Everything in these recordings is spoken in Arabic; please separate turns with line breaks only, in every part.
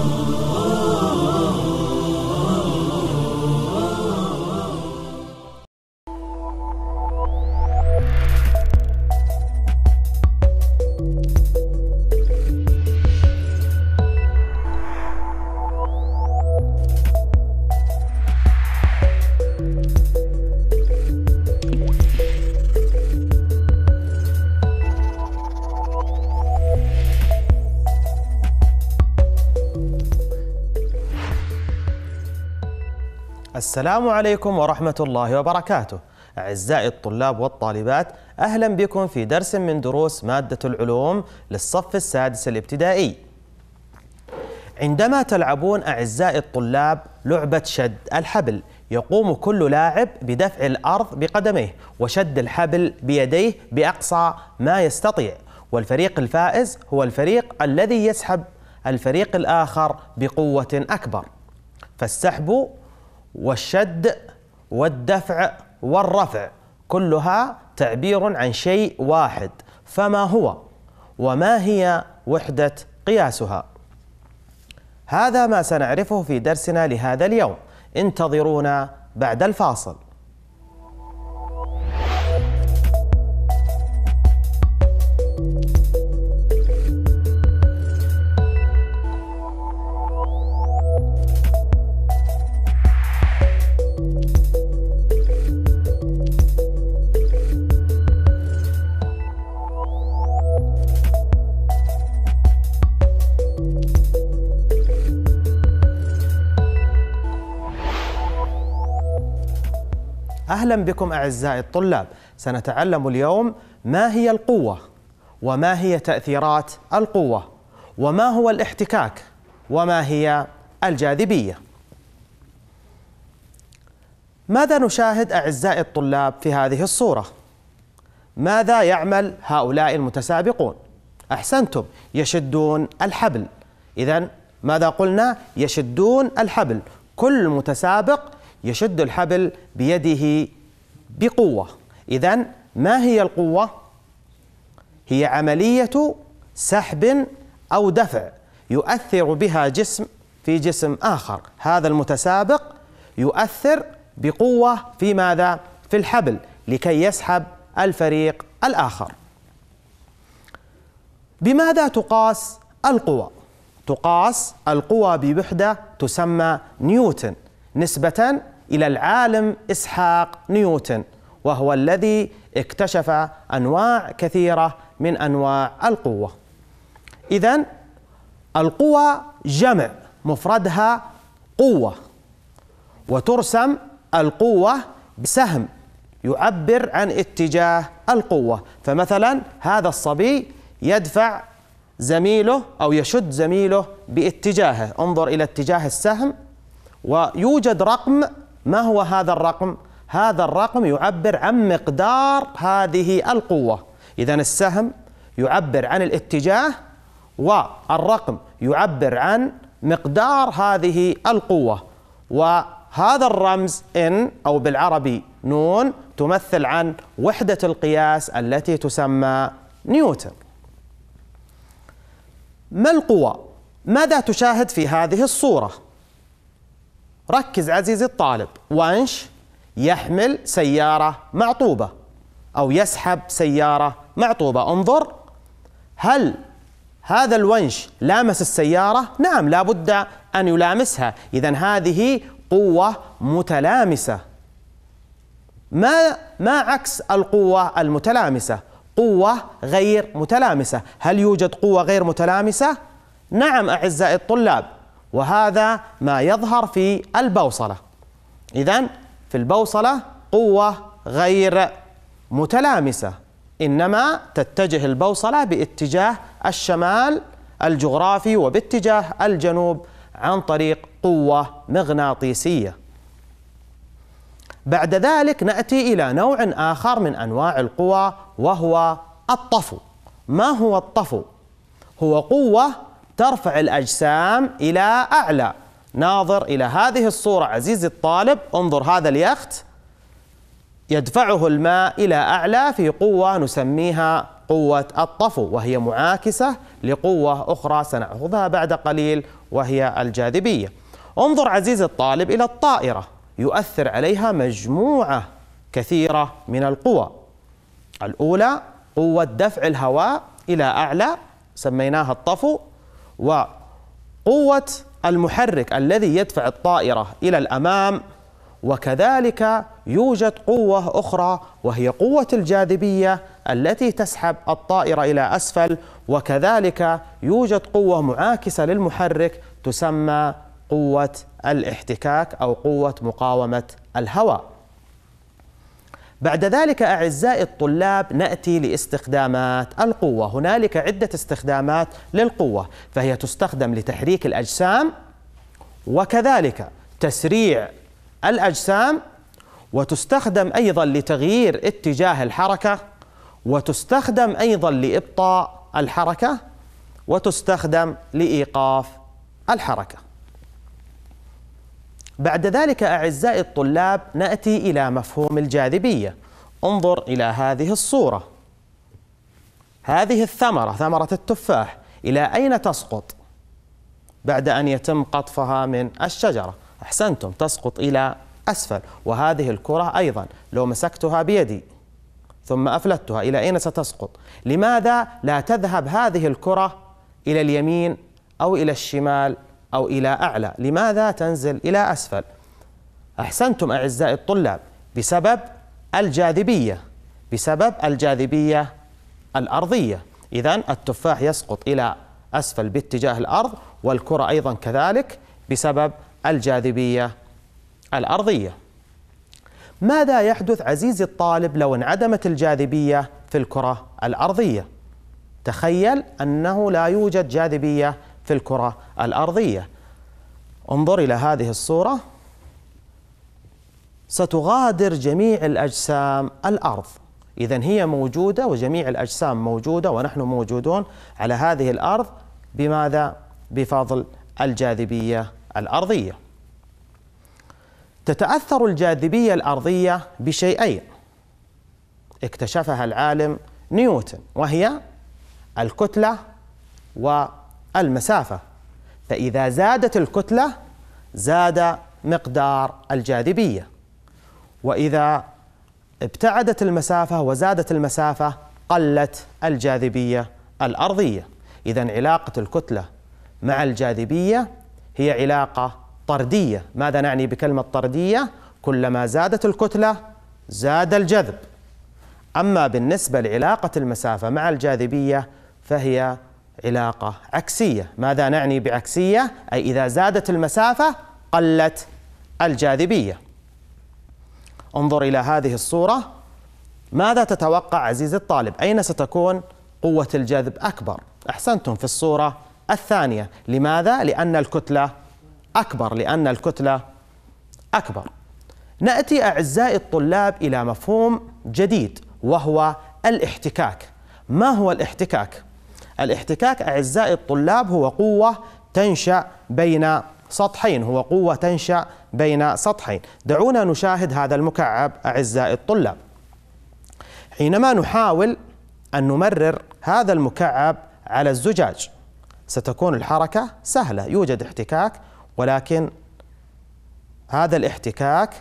Oh. السلام عليكم ورحمة الله وبركاته أعزائي الطلاب والطالبات أهلا بكم في درس من دروس مادة العلوم للصف السادس الابتدائي عندما تلعبون أعزائي الطلاب لعبة شد الحبل يقوم كل لاعب بدفع الأرض بقدميه وشد الحبل بيديه بأقصى ما يستطيع والفريق الفائز هو الفريق الذي يسحب الفريق الآخر بقوة أكبر فالسحب والشد والدفع والرفع كلها تعبير عن شيء واحد فما هو وما هي وحدة قياسها هذا ما سنعرفه في درسنا لهذا اليوم انتظرونا بعد الفاصل أهلا بكم أعزائي الطلاب سنتعلم اليوم ما هي القوة وما هي تأثيرات القوة وما هو الاحتكاك وما هي الجاذبية ماذا نشاهد أعزائي الطلاب في هذه الصورة؟ ماذا يعمل هؤلاء المتسابقون؟ أحسنتم يشدون الحبل إذا ماذا قلنا؟ يشدون الحبل كل متسابق يشد الحبل بيده بقوة إذا ما هي القوة؟ هي عملية سحب أو دفع يؤثر بها جسم في جسم آخر هذا المتسابق يؤثر بقوة في ماذا؟ في الحبل لكي يسحب الفريق الآخر بماذا تقاس القوى؟ تقاس القوى بوحدة تسمى نيوتن نسبة إلى العالم إسحاق نيوتن وهو الذي اكتشف أنواع كثيرة من أنواع القوة إذا القوى جمع مفردها قوة وترسم القوة بسهم يعبر عن اتجاه القوة فمثلا هذا الصبي يدفع زميله أو يشد زميله باتجاهه انظر إلى اتجاه السهم ويوجد رقم ما هو هذا الرقم؟ هذا الرقم يعبر عن مقدار هذه القوة إذا السهم يعبر عن الاتجاه والرقم يعبر عن مقدار هذه القوة وهذا الرمز إن أو بالعربي نون تمثل عن وحدة القياس التي تسمى نيوتن ما القوى؟ ماذا تشاهد في هذه الصورة؟ ركز عزيزي الطالب وانش يحمل سيارة معطوبة أو يسحب سيارة معطوبة انظر هل هذا الونش لامس السيارة؟ نعم لا بد أن يلامسها إذا هذه قوة متلامسة ما ما عكس القوة المتلامسة؟ قوة غير متلامسة هل يوجد قوة غير متلامسة؟ نعم أعزائي الطلاب وهذا ما يظهر في البوصلة إذا في البوصلة قوة غير متلامسة إنما تتجه البوصلة باتجاه الشمال الجغرافي وباتجاه الجنوب عن طريق قوة مغناطيسية بعد ذلك نأتي إلى نوع آخر من أنواع القوى وهو الطفو ما هو الطفو؟ هو قوة ترفع الأجسام إلى أعلى ناظر إلى هذه الصورة عزيزي الطالب انظر هذا اليخت يدفعه الماء إلى أعلى في قوة نسميها قوة الطفو وهي معاكسة لقوة أخرى سنأخذها بعد قليل وهي الجاذبية انظر عزيزي الطالب إلى الطائرة يؤثر عليها مجموعة كثيرة من القوى الأولى قوة دفع الهواء إلى أعلى سميناها الطفو وقوة المحرك الذي يدفع الطائرة إلى الأمام وكذلك يوجد قوة أخرى وهي قوة الجاذبية التي تسحب الطائرة إلى أسفل وكذلك يوجد قوة معاكسة للمحرك تسمى قوة الاحتكاك أو قوة مقاومة الهواء بعد ذلك أعزائي الطلاب نأتي لاستخدامات القوة هنالك عدة استخدامات للقوة فهي تستخدم لتحريك الأجسام وكذلك تسريع الأجسام وتستخدم أيضا لتغيير اتجاه الحركة وتستخدم أيضا لإبطاء الحركة وتستخدم لإيقاف الحركة بعد ذلك أعزائي الطلاب نأتي إلى مفهوم الجاذبية انظر إلى هذه الصورة هذه الثمرة ثمرة التفاح إلى أين تسقط بعد أن يتم قطفها من الشجرة أحسنتم تسقط إلى أسفل وهذه الكرة أيضا لو مسكتها بيدي ثم أفلتها إلى أين ستسقط لماذا لا تذهب هذه الكرة إلى اليمين أو إلى الشمال أو إلى أعلى لماذا تنزل إلى أسفل أحسنتم أعزائي الطلاب بسبب الجاذبية بسبب الجاذبية الأرضية إذا التفاح يسقط إلى أسفل باتجاه الأرض والكرة أيضا كذلك بسبب الجاذبية الأرضية ماذا يحدث عزيزي الطالب لو انعدمت الجاذبية في الكرة الأرضية؟ تخيل أنه لا يوجد جاذبية في الكرة الأرضية انظر إلى هذه الصورة ستغادر جميع الأجسام الأرض إذا هي موجودة وجميع الأجسام موجودة ونحن موجودون على هذه الأرض بماذا؟ بفضل الجاذبية الأرضية تتأثر الجاذبية الأرضية بشيئين اكتشفها العالم نيوتن وهي الكتلة و المسافة فإذا زادت الكتلة زاد مقدار الجاذبية وإذا ابتعدت المسافة وزادت المسافة قلت الجاذبية الأرضية إذا علاقة الكتلة مع الجاذبية هي علاقة طردية ماذا نعني بكلمة طردية؟ كلما زادت الكتلة زاد الجذب أما بالنسبة لعلاقة المسافة مع الجاذبية فهي علاقة عكسية ماذا نعني بعكسية؟ أي إذا زادت المسافة قلت الجاذبية انظر إلى هذه الصورة ماذا تتوقع عزيزي الطالب؟ أين ستكون قوة الجذب أكبر؟ أحسنتم في الصورة الثانية لماذا؟ لأن الكتلة أكبر لأن الكتلة أكبر نأتي أعزائي الطلاب إلى مفهوم جديد وهو الاحتكاك ما هو الاحتكاك؟ الاحتكاك أعزائي الطلاب هو قوة تنشأ بين سطحين هو قوة تنشأ بين سطحين دعونا نشاهد هذا المكعب أعزائي الطلاب حينما نحاول أن نمرر هذا المكعب على الزجاج ستكون الحركة سهلة يوجد احتكاك ولكن هذا الاحتكاك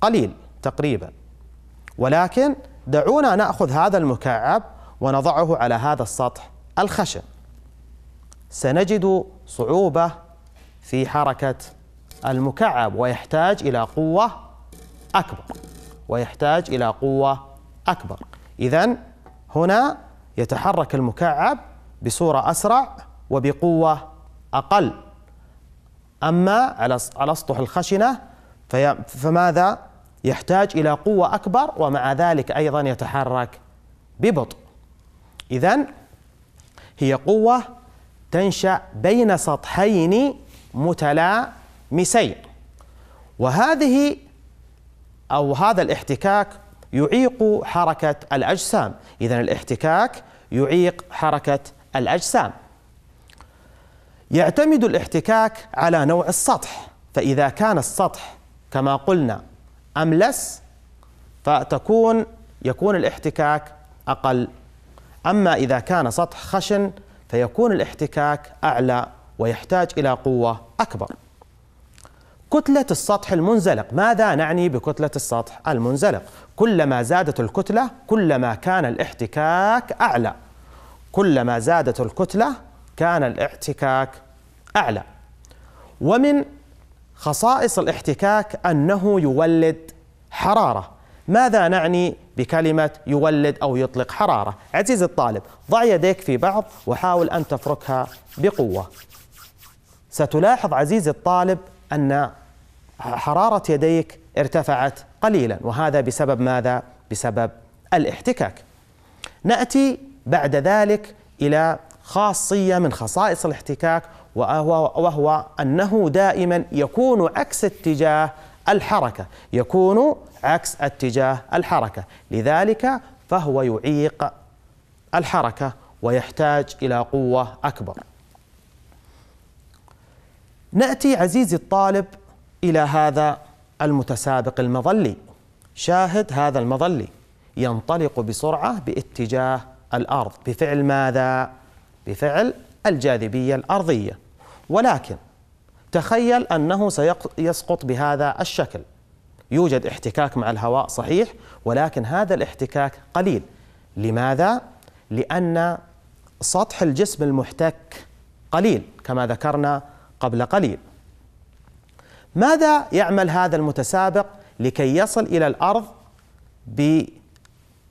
قليل تقريبا ولكن دعونا نأخذ هذا المكعب ونضعه على هذا السطح الخشن سنجد صعوبة في حركة المكعب ويحتاج إلى قوة أكبر ويحتاج إلى قوة أكبر إذا هنا يتحرك المكعب بصورة أسرع وبقوة أقل أما على أسطح السطح الخشنة فماذا يحتاج إلى قوة أكبر ومع ذلك أيضا يتحرك ببطء إذا هي قوة تنشأ بين سطحين متلامسين وهذه أو هذا الاحتكاك يعيق حركة الأجسام إذا الاحتكاك يعيق حركة الأجسام يعتمد الاحتكاك على نوع السطح فإذا كان السطح كما قلنا أملس فتكون يكون الاحتكاك أقل أما إذا كان سطح خشن فيكون الاحتكاك أعلى ويحتاج إلى قوة أكبر كتلة السطح المنزلق ماذا نعني بكتلة السطح المنزلق؟ كلما زادت الكتلة كلما كان الاحتكاك أعلى كلما زادت الكتلة كان الاحتكاك أعلى ومن خصائص الاحتكاك أنه يولد حرارة ماذا نعني بكلمة يولد أو يطلق حرارة عزيزي الطالب ضع يديك في بعض وحاول أن تفركها بقوة ستلاحظ عزيزي الطالب أن حرارة يديك ارتفعت قليلا وهذا بسبب ماذا؟ بسبب الاحتكاك نأتي بعد ذلك إلى خاصية من خصائص الاحتكاك وهو, وهو أنه دائما يكون عكس اتجاه الحركة يكون عكس اتجاه الحركة لذلك فهو يعيق الحركة ويحتاج إلى قوة أكبر نأتي عزيزي الطالب إلى هذا المتسابق المظلي شاهد هذا المظلي ينطلق بسرعة باتجاه الأرض بفعل ماذا؟ بفعل الجاذبية الأرضية ولكن تخيل أنه سيسقط بهذا الشكل يوجد احتكاك مع الهواء صحيح ولكن هذا الاحتكاك قليل لماذا؟ لأن سطح الجسم المحتك قليل كما ذكرنا قبل قليل ماذا يعمل هذا المتسابق لكي يصل إلى الأرض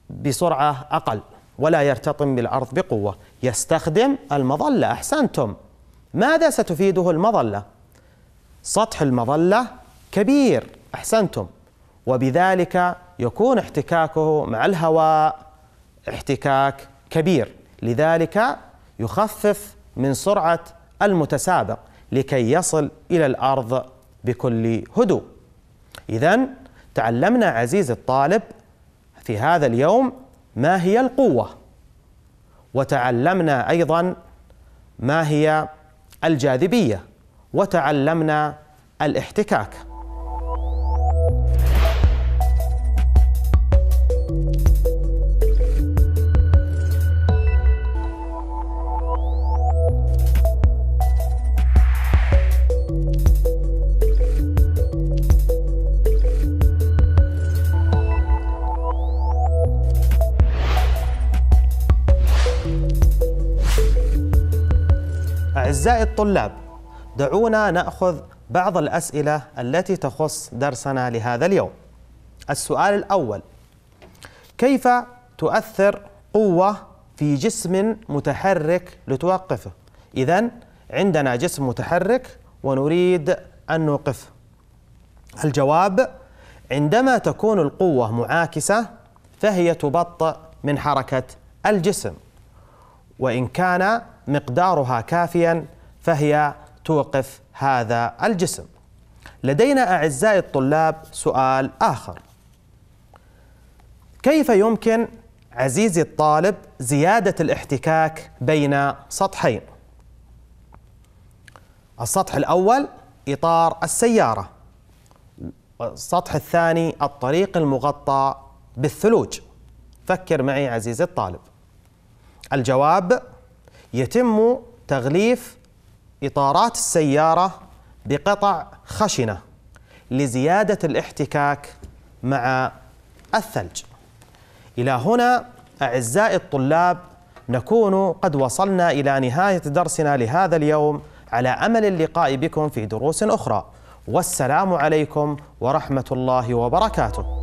بسرعة أقل ولا يرتطم بالأرض بقوة يستخدم المظلة أحسنتم ماذا ستفيده المظلة؟ سطح المظلة كبير أحسنتم وبذلك يكون احتكاكه مع الهواء احتكاك كبير لذلك يخفف من سرعة المتسابق لكي يصل إلى الأرض بكل هدوء إذا تعلمنا عزيزي الطالب في هذا اليوم ما هي القوة وتعلمنا أيضا ما هي الجاذبيه وتعلمنا الاحتكاك أعزائي الطلاب دعونا ناخذ بعض الاسئله التي تخص درسنا لهذا اليوم. السؤال الاول كيف تؤثر قوه في جسم متحرك لتوقفه؟ اذا عندنا جسم متحرك ونريد ان نوقفه. الجواب عندما تكون القوه معاكسه فهي تبطئ من حركه الجسم وان كان مقدارها كافيا فهي توقف هذا الجسم لدينا أعزائي الطلاب سؤال آخر كيف يمكن عزيزي الطالب زيادة الاحتكاك بين سطحين السطح الأول إطار السيارة السطح الثاني الطريق المغطى بالثلوج فكر معي عزيزي الطالب الجواب يتم تغليف إطارات السيارة بقطع خشنة لزيادة الاحتكاك مع الثلج إلى هنا أعزائي الطلاب نكون قد وصلنا إلى نهاية درسنا لهذا اليوم على أمل اللقاء بكم في دروس أخرى والسلام عليكم ورحمة الله وبركاته